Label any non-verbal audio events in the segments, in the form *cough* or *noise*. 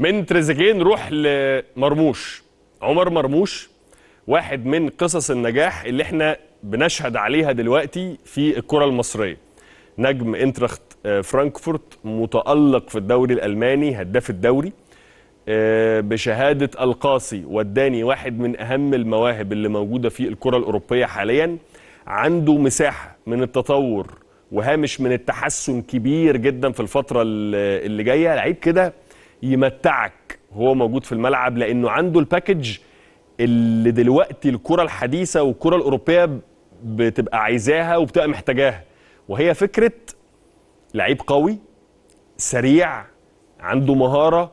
من تريزيجيه نروح لمرموش عمر مرموش واحد من قصص النجاح اللي احنا بنشهد عليها دلوقتي في الكره المصريه نجم انترخت آه، فرانكفورت متالق في الدوري الالماني هداف الدوري آه، بشهاده القاسي والداني واحد من اهم المواهب اللي موجوده في الكره الاوروبيه حاليا عنده مساحه من التطور وهامش من التحسن كبير جدا في الفتره اللي جايه لعيب كده يمتعك وهو موجود في الملعب لانه عنده الباكج اللي دلوقتي الكره الحديثه والكره الاوروبيه بتبقى عايزاها وبتبقى محتاجاها وهي فكره لعيب قوي سريع عنده مهاره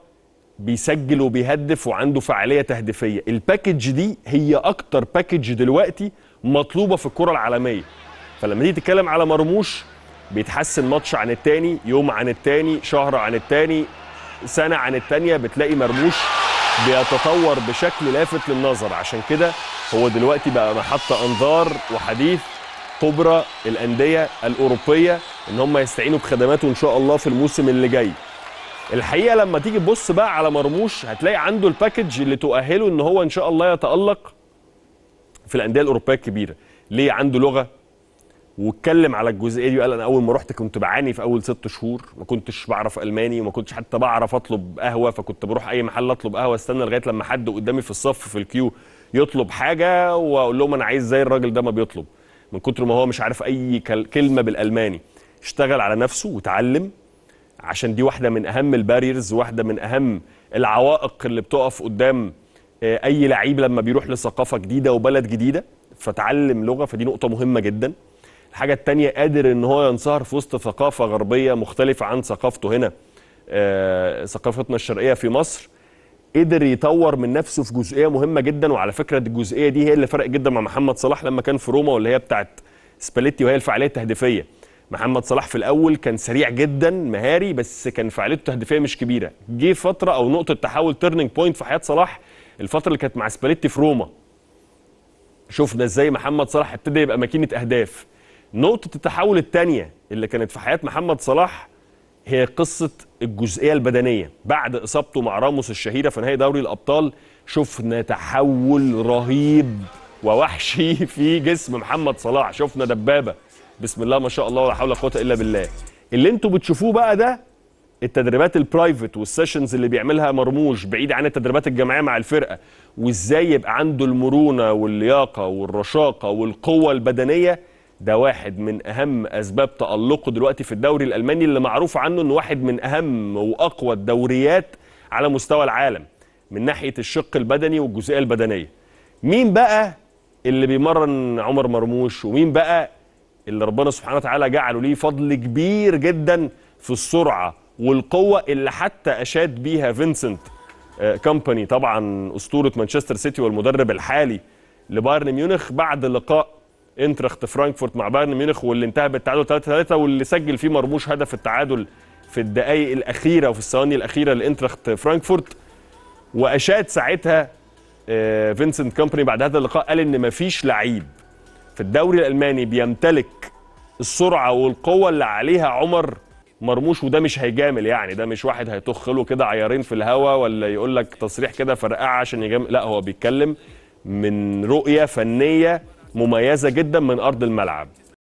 بيسجل وبيهدف وعنده فعاليه تهديفيه الباكج دي هي اكتر باكج دلوقتي مطلوبه في الكره العالميه فلما تيجي تتكلم على مرموش بيتحسن ماتش عن التاني يوم عن التاني شهر عن التاني سنه عن الثانيه بتلاقي مرموش بيتطور بشكل لافت للنظر عشان كده هو دلوقتي بقى محطه انظار وحديث كبرى الانديه الاوروبيه ان هم يستعينوا بخدماته ان شاء الله في الموسم اللي جاي الحقيقه لما تيجي تبص بقى على مرموش هتلاقي عنده الباكج اللي تؤهله ان هو ان شاء الله يتالق في الانديه الاوروبيه الكبيره ليه عنده لغه واتكلم على الجزئيه دي وقال انا اول ما رحت كنت بعاني في اول ست شهور ما كنتش بعرف الماني وما كنتش حتى بعرف اطلب قهوه فكنت بروح اي محل اطلب قهوه استنى لغايه لما حد قدامي في الصف في الكيو يطلب حاجه واقول لهم انا عايز زي الراجل ده ما بيطلب من كتر ما هو مش عارف اي كلمه بالالماني اشتغل على نفسه وتعلم عشان دي واحده من اهم الباريرز واحده من اهم العوائق اللي بتقف قدام آه، اي لعيب لما بيروح لثقافه جديده وبلد جديده فتعلم لغه فدي نقطه مهمه جدا الحاجه الثانيه قادر ان هو ينصهر في وسط ثقافه غربيه مختلفه عن ثقافته هنا آه، ثقافتنا الشرقيه في مصر قدر يطور من نفسه في جزئيه مهمه جدا وعلى فكره الجزئيه دي هي اللي فرق جدا مع محمد صلاح لما كان في روما واللي هي بتاعت سباليتي وهي الفعاليه التهديفيه محمد صلاح في الاول كان سريع جدا مهاري بس كان فعاليته التهديفيه مش كبيره جه فتره او نقطه تحول تيرنينج بوينت في حياه صلاح الفتره اللي كانت مع سباليتي في روما شفنا ازاي محمد صلاح ابتدى يبقى ماكينه اهداف نقطة التحول الثانية اللي كانت في حياة محمد صلاح هي قصة الجزئية البدنية بعد إصابته مع راموس الشهيرة في نهائي دوري الأبطال شفنا تحول رهيب ووحشي *laughs* في جسم محمد صلاح شفنا دبابة بسم الله ما شاء الله ولا حول ولا قوة إلا بالله اللي انتوا بتشوفوه بقى ده التدريبات البرايفت والسيشنز اللي بيعملها مرموش بعيد عن التدريبات الجماعيه مع الفرقه وازاي يبقى عنده المرونه واللياقه والرشاقه والقوه البدنيه ده واحد من اهم اسباب تالقه دلوقتي في الدوري الالماني اللي معروف عنه انه واحد من اهم واقوى الدوريات على مستوى العالم من ناحيه الشق البدني والجزئيه البدنيه مين بقى اللي بيمرن عمر مرموش ومين بقى اللي ربنا سبحانه وتعالى جعله ليه فضل كبير جدا في السرعه والقوه اللي حتى اشاد بيها فينسنت آه، كامباني طبعا اسطوره مانشستر سيتي والمدرب الحالي لبايرن ميونخ بعد لقاء انترخت فرانكفورت مع بايرن ميونخ واللي انتهى بالتعادل 3 3 واللي سجل فيه مرموش هدف التعادل في الدقائق الاخيره وفي الثواني الاخيره لانترخت فرانكفورت واشاد ساعتها آه، فينسنت كومباني بعد هذا اللقاء قال ان مفيش لعيب في الدوري الالماني بيمتلك السرعه والقوه اللي عليها عمر مرموش وده مش هيجامل يعني ده مش واحد هيطخ له كده عيارين في الهوا ولا يقول لك تصريح كده فرقعه عشان يجامل لا هو بيتكلم من رؤيه فنيه مميزه جدا من ارض الملعب